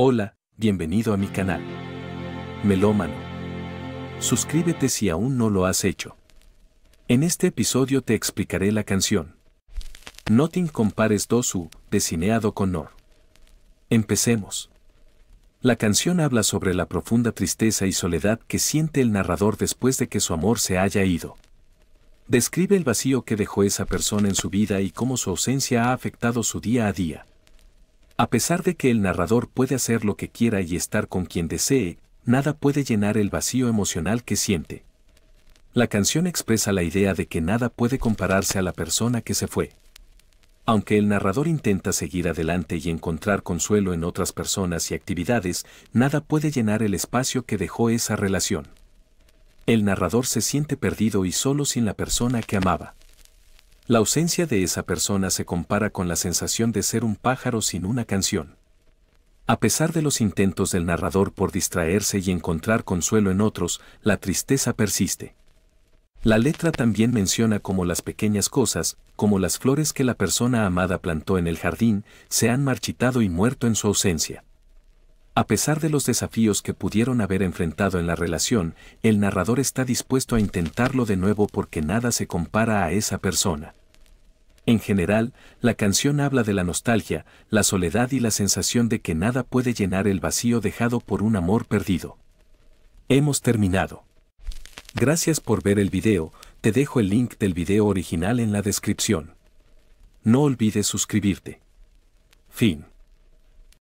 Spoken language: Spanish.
Hola, bienvenido a mi canal. Melómano. Suscríbete si aún no lo has hecho. En este episodio te explicaré la canción. Nothing Compares Dosu, de Cineado con Nor. Empecemos. La canción habla sobre la profunda tristeza y soledad que siente el narrador después de que su amor se haya ido. Describe el vacío que dejó esa persona en su vida y cómo su ausencia ha afectado su día a día. A pesar de que el narrador puede hacer lo que quiera y estar con quien desee, nada puede llenar el vacío emocional que siente. La canción expresa la idea de que nada puede compararse a la persona que se fue. Aunque el narrador intenta seguir adelante y encontrar consuelo en otras personas y actividades, nada puede llenar el espacio que dejó esa relación. El narrador se siente perdido y solo sin la persona que amaba. La ausencia de esa persona se compara con la sensación de ser un pájaro sin una canción. A pesar de los intentos del narrador por distraerse y encontrar consuelo en otros, la tristeza persiste. La letra también menciona cómo las pequeñas cosas, como las flores que la persona amada plantó en el jardín, se han marchitado y muerto en su ausencia. A pesar de los desafíos que pudieron haber enfrentado en la relación, el narrador está dispuesto a intentarlo de nuevo porque nada se compara a esa persona. En general, la canción habla de la nostalgia, la soledad y la sensación de que nada puede llenar el vacío dejado por un amor perdido. Hemos terminado. Gracias por ver el video, te dejo el link del video original en la descripción. No olvides suscribirte. Fin.